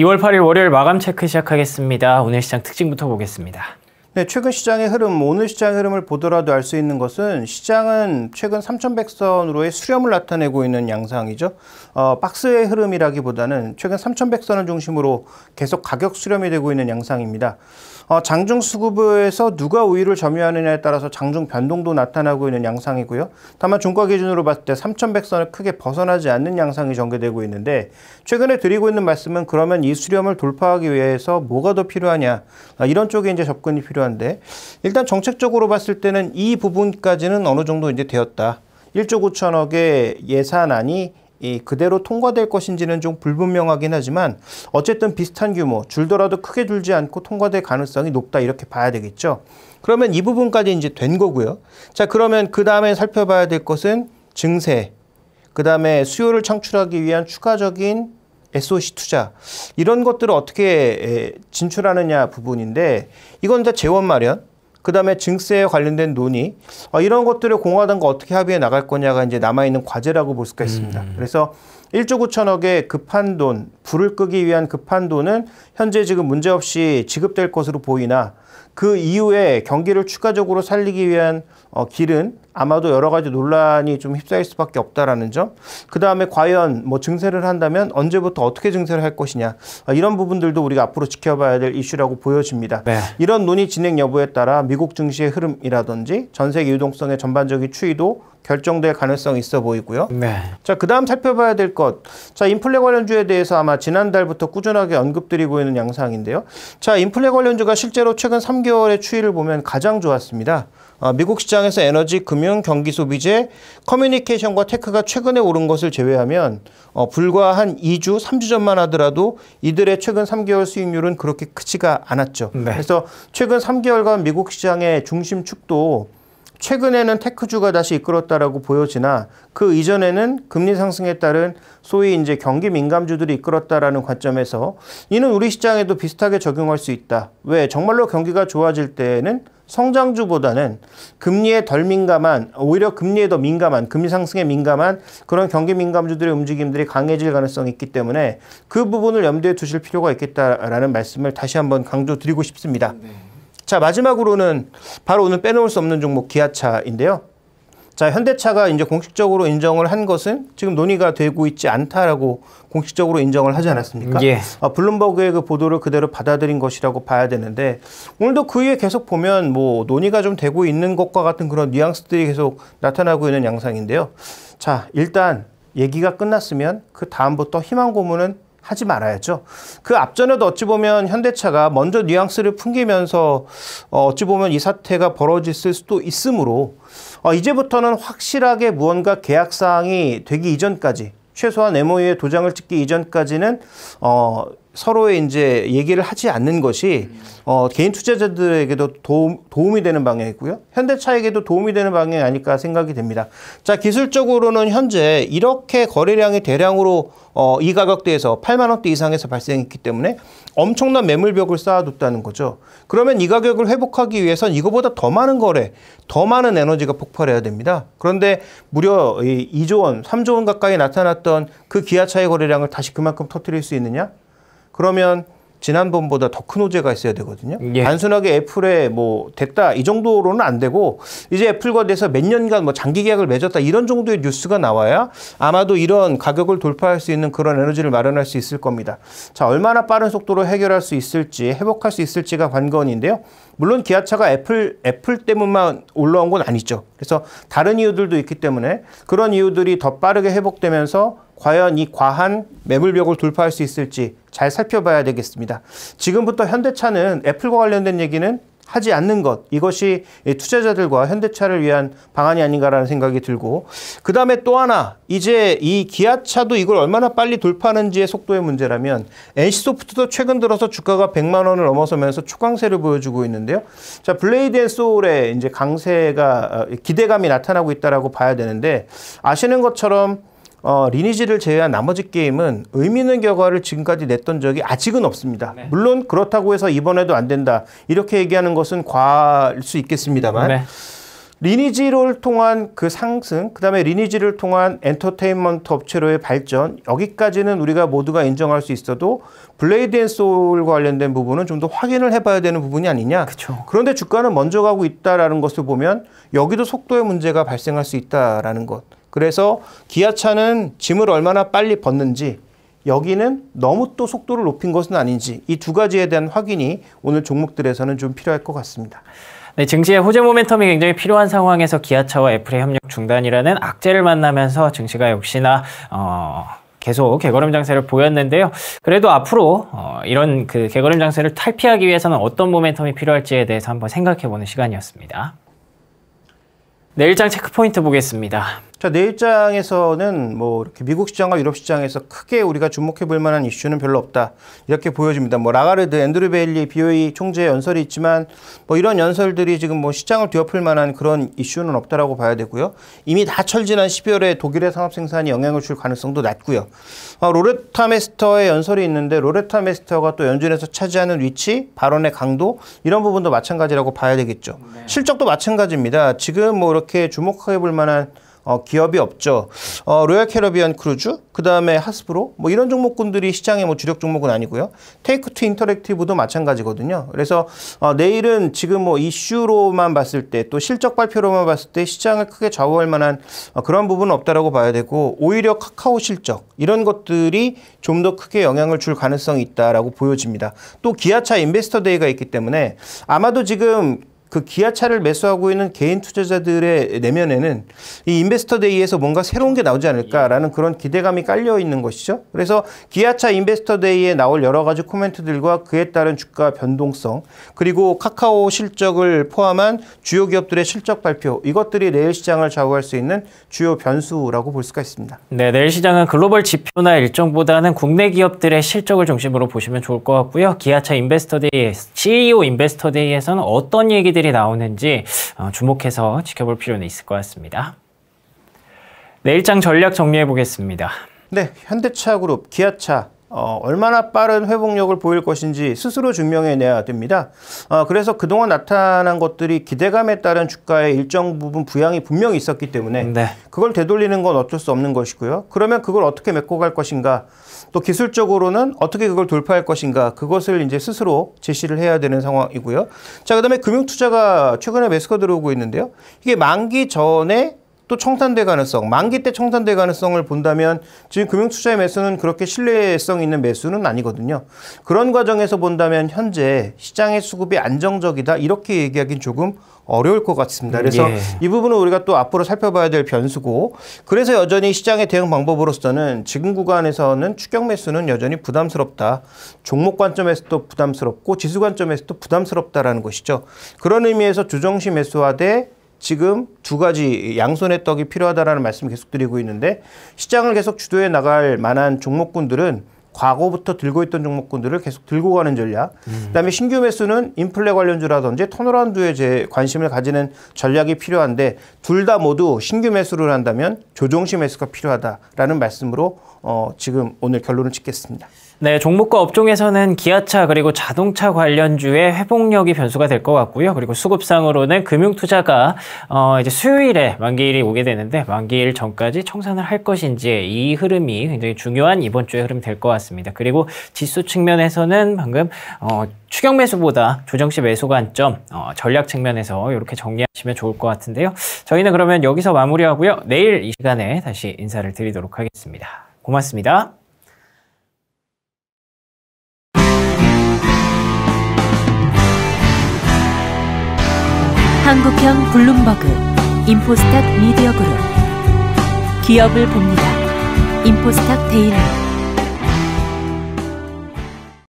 2월 8일 월요일 마감 체크 시작하겠습니다. 오늘 시장 특징부터 보겠습니다. 네, 최근 시장의 흐름, 오늘 시장의 흐름을 보더라도 알 수 있는 것은 시장은 최근 3,100선으로의 수렴을 나타내고 있는 양상이죠. 어, 박스의 흐름이라기보다는 최근 3,100선을 중심으로 계속 가격 수렴이 되고 있는 양상입니다. 어, 장중 수급에서 누가 우위를 점유하느냐에 따라서 장중 변동도 나타나고 있는 양상이고요. 다만 종가 기준으로 봤을 때 3,100선을 크게 벗어나지 않는 양상이 전개되고 있는데 최근에 드리고 있는 말씀은 그러면 이 수렴을 돌파하기 위해서 뭐가 더 필요하냐 어, 이런 쪽에 이제 접근이 필요. 필요한데 일단 정책적으로 봤을 때는 이 부분까지는 어느 정도 이제 되었다. 1조 9천억의 예산안이 이 그대로 통과될 것인지는 좀 불분명하긴 하지만 어쨌든 비슷한 규모 줄더라도 크게 줄지 않고 통과될 가능성이 높다 이렇게 봐야 되겠죠. 그러면 이 부분까지 이제 된 거고요. 자 그러면 그 다음에 살펴봐야 될 것은 증세 그 다음에 수요를 창출하기 위한 추가적인 SOC 투자 이런 것들을 어떻게 진출하느냐 부분인데 이건 다 재원 마련 그 다음에 증세에 관련된 논의 어, 이런 것들을 공화당과 어떻게 합의해 나갈 거냐가 이제 남아있는 과제라고 볼 수가 있습니다. 음. 그래서 1조 9천억의 급한 돈, 불을 끄기 위한 급한 돈은 현재 지금 문제없이 지급될 것으로 보이나 그 이후에 경기를 추가적으로 살리기 위한 어, 길은 아마도 여러 가지 논란이 좀 휩싸일 수밖에 없다라는 점. 그 다음에 과연 뭐 증세를 한다면 언제부터 어떻게 증세를 할 것이냐 어, 이런 부분들도 우리가 앞으로 지켜봐야 될 이슈라고 보여집니다. 네. 이런 논의 진행 여부에 따라 미국 증시의 흐름이라든지 전 세계 유동성의 전반적인 추이도 결정될 가능성이 있어 보이고요. 네. 자, 그다음 살펴봐야 될 것. 자, 인플레 관련주에 대해서 아마 지난달부터 꾸준하게 언급드리고 있는 양상인데요. 자, 인플레 관련주가 실제로 최근 3개월의 추이를 보면 가장 좋았습니다. 아, 미국 시장에서 에너지, 금융, 경기 소비재, 커뮤니케이션과 테크가 최근에 오른 것을 제외하면 어, 불과 한 2주, 3주 전만 하더라도 이들의 최근 3개월 수익률은 그렇게 크지가 않았죠. 네. 그래서 최근 3개월간 미국 시장의 중심축도 최근에는 테크주가 다시 이끌었다라고 보여지나 그 이전에는 금리 상승에 따른 소위 이제 경기 민감주들이 이끌었다라는 관점에서 이는 우리 시장에도 비슷하게 적용할 수 있다. 왜 정말로 경기가 좋아질 때에는 성장주보다는 금리에 덜 민감한 오히려 금리에 더 민감한 금리 상승에 민감한 그런 경기 민감주들의 움직임들이 강해질 가능성이 있기 때문에 그 부분을 염두에 두실 필요가 있겠다라는 말씀을 다시 한번 강조드리고 싶습니다. 네. 자 마지막으로는 바로 오늘 빼놓을 수 없는 종목 기아차인데요. 자, 현대차가 이제 공식적으로 인정을 한 것은 지금 논의가 되고 있지 않다라고 공식적으로 인정을 하지 않았습니까? 예. 아, 블룸버그의 그 보도를 그대로 받아들인 것이라고 봐야 되는데 오늘도 그 위에 계속 보면 뭐 논의가 좀 되고 있는 것과 같은 그런 뉘앙스들이 계속 나타나고 있는 양상인데요. 자, 일단 얘기가 끝났으면 그 다음부터 희망 고문은 하지 말아야죠. 그 앞전에도 어찌 보면 현대차가 먼저 뉘앙스를 풍기면서 어, 어찌 보면 이 사태가 벌어졌을 수도 있으므로 어, 이제부터는 확실하게 무언가 계약 사항이 되기 이전까지 최소한 MOU의 도장을 찍기 이전까지는 어, 서로의 이제 얘기를 하지 않는 것이 어, 개인 투자자들에게도 도움, 도움이 되는 방향이고요. 현대차에게도 도움이 되는 방향이 아닐까 생각이 됩니다. 자, 기술적으로는 현재 이렇게 거래량이 대량으로 어, 이 가격대에서 8만 원대 이상에서 발생했기 때문에 엄청난 매물벽을 쌓아뒀다는 거죠. 그러면 이 가격을 회복하기 위해선 이거보다 더 많은 거래, 더 많은 에너지가 폭발해야 됩니다. 그런데 무려 2조 원, 3조 원 가까이 나타났던 그 기아차의 거래량을 다시 그만큼 터뜨릴 수 있느냐? 그러면 지난번보다 더 큰 호재가 있어야 되거든요. 예. 단순하게 애플에 뭐 됐다 이 정도로는 안 되고 이제 애플과 돼서 몇 년간 뭐 장기 계약을 맺었다 이런 정도의 뉴스가 나와야 아마도 이런 가격을 돌파할 수 있는 그런 에너지를 마련할 수 있을 겁니다. 자 얼마나 빠른 속도로 해결할 수 있을지 회복할 수 있을지가 관건인데요. 물론 기아차가 애플 애플 때문만 올라온 건 아니죠. 그래서 다른 이유들도 있기 때문에 그런 이유들이 더 빠르게 회복되면서 과연 이 과한 매물벽을 돌파할 수 있을지 잘 살펴봐야 되겠습니다. 지금부터 현대차는 애플과 관련된 얘기는 하지 않는 것 이것이 투자자들과 현대차를 위한 방안이 아닌가라는 생각이 들고 그 다음에 또 하나 이제 이 기아차도 이걸 얼마나 빨리 돌파하는지의 속도의 문제라면 NC소프트도 최근 들어서 주가가 100만 원을 넘어서면서 초강세를 보여주고 있는데요. 자 블레이드 앤 소울의 이제 강세가 어, 기대감이 나타나고 있다라고 봐야 되는데 아시는 것처럼 어, 리니지를 제외한 나머지 게임은 의미 있는 결과를 지금까지 냈던 적이 아직은 없습니다. 네. 물론 그렇다고 해서 이번에도 안 된다. 이렇게 얘기하는 것은 과할 수 있겠습니다만 네. 리니지를 통한 그 상승, 그 다음에 리니지를 통한 엔터테인먼트 업체로의 발전, 여기까지는 우리가 모두가 인정할 수 있어도 블레이드 앤 소울과 관련된 부분은 좀 더 확인을 해봐야 되는 부분이 아니냐. 그쵸. 그런데 주가는 먼저 가고 있다라는 것을 보면 여기도 속도의 문제가 발생할 수 있다라는 것. 그래서 기아차는 짐을 얼마나 빨리 벗는지 여기는 너무 또 속도를 높인 것은 아닌지 이 두 가지에 대한 확인이 오늘 종목들에서는 좀 필요할 것 같습니다. 네, 증시의 호재 모멘텀이 굉장히 필요한 상황에서 기아차와 애플의 협력 중단이라는 악재를 만나면서 증시가 역시나 어, 계속 개걸음 장세를 보였는데요. 그래도 앞으로 어, 이런 그 개걸음 장세를 탈피하기 위해서는 어떤 모멘텀이 필요할지에 대해서 한번 생각해보는 시간이었습니다. 내일장 네, 체크포인트 보겠습니다. 자, 내입장에서는뭐 이렇게 미국 시장과 유럽 시장에서 크게 우리가 주목해 볼 만한 이슈는 별로 없다. 이렇게 보여집니다. 뭐 라가르드, 앤드류 베일리, BOE 총재의 연설이 있지만 뭐 이런 연설들이 지금 뭐 시장을 뒤엎을 만한 그런 이슈는 없다라고 봐야 되고요. 이미 다 철지난 12월에 독일의 상업 생산이 영향을 줄 가능성도 낮고요. 아, 로레타 메스터의 연설이 있는데 로레타 메스터가 또 연준에서 차지하는 위치, 발언의 강도 이런 부분도 마찬가지라고 봐야 되겠죠. 네. 실적도 마찬가지입니다. 지금 뭐 이렇게 주목해 볼 만한 어, 기업이 없죠. 어, 로얄 캐러비안 크루즈, 그 다음에 하스프로, 뭐 이런 종목군들이 시장의 뭐 주력 종목은 아니고요. 테이크 투 인터랙티브도 마찬가지거든요. 그래서 어, 내일은 지금 뭐 이슈로만 봤을 때 또 실적 발표로만 봤을 때 시장을 크게 좌우할 만한 어, 그런 부분은 없다라고 봐야 되고 오히려 카카오 실적 이런 것들이 좀 더 크게 영향을 줄 가능성이 있다라고 보여집니다. 또 기아차 인베스터 데이가 있기 때문에 아마도 지금 그 기아차를 매수하고 있는 개인 투자자들의 내면에는 이 인베스터데이에서 뭔가 새로운 게 나오지 않을까라는 그런 기대감이 깔려 있는 것이죠. 그래서 기아차 인베스터데이에 나올 여러 가지 코멘트들과 그에 따른 주가 변동성 그리고 카카오 실적을 포함한 주요 기업들의 실적 발표 이것들이 내일 시장을 좌우할 수 있는 주요 변수라고 볼 수가 있습니다. 네, 내일 시장은 글로벌 지표나 일정보다는 국내 기업들의 실적을 중심으로 보시면 좋을 것 같고요. 기아차 인베스터데이 CEO 인베스터데이에서는 어떤 얘기들 얘기들이 나오는지 어, 주목해서 지켜볼 필요는 있을 것 같습니다. 내일장 네, 전략 정리해 보겠습니다. 네, 현대차그룹, 기아차 어, 얼마나 빠른 회복력을 보일 것인지 스스로 증명해내야 됩니다. 어, 그래서 그동안 나타난 것들이 기대감에 따른 주가의 일정 부분 부양이 분명히 있었기 때문에 네. 그걸 되돌리는 건 어쩔 수 없는 것이고요. 그러면 그걸 어떻게 메꿔갈 것인가 또 기술적으로는 어떻게 그걸 돌파할 것인가 그것을 이제 스스로 제시를 해야 되는 상황이고요. 자, 그다음에 금융 투자가 최근에 매스커 들어오고 있는데요. 이게 만기 전에 또 청산될 가능성, 만기 때 청산될 가능성을 본다면 지금 금융투자의 매수는 그렇게 신뢰성 있는 매수는 아니거든요. 그런 과정에서 본다면 현재 시장의 수급이 안정적이다 이렇게 얘기하기는 조금 어려울 것 같습니다. 음, 그래서 예. 이 부분은 우리가 또 앞으로 살펴봐야 될 변수고 그래서 여전히 시장의 대응 방법으로서는 지금 구간에서는 추격 매수는 여전히 부담스럽다. 종목 관점에서도 부담스럽고 지수 관점에서도 부담스럽다라는 것이죠. 그런 의미에서 조정시 매수화대 지금 두 가지 양손의 떡이 필요하다라는 말씀을 계속 드리고 있는데 시장을 계속 주도해 나갈 만한 종목군들은 과거부터 들고 있던 종목군들을 계속 들고 가는 전략. 음. 그다음에 신규 매수는 인플레 관련주라든지 터널라운드에제 관심을 가지는 전략이 필요한데 둘 다 모두 신규 매수를 한다면 조정시 매수가 필요하다라는 말씀으로 어, 지금 오늘 결론을 짓겠습니다. 네, 종목과 업종에서는 기아차 그리고 자동차 관련주의 회복력이 변수가 될 것 같고요. 그리고 수급상으로는 금융투자가 어 이제 수요일에 만기일이 오게 되는데 만기일 전까지 청산을 할 것인지 이 흐름이 굉장히 중요한 이번 주의 흐름 이될 것 같습니다. 그리고 지수 측면에서는 방금 어 추격 매수보다 조정시 매수 관점 어 전략 측면에서 이렇게 정리하시면 좋을 것 같은데요. 저희는 그러면 여기서 마무리하고요. 내일 이 시간에 다시 인사를 드리도록 하겠습니다. 고맙습니다. 한국형 블룸버그 인포스탁 미디어그룹 기업을 봅니다. 인포스탁 데일리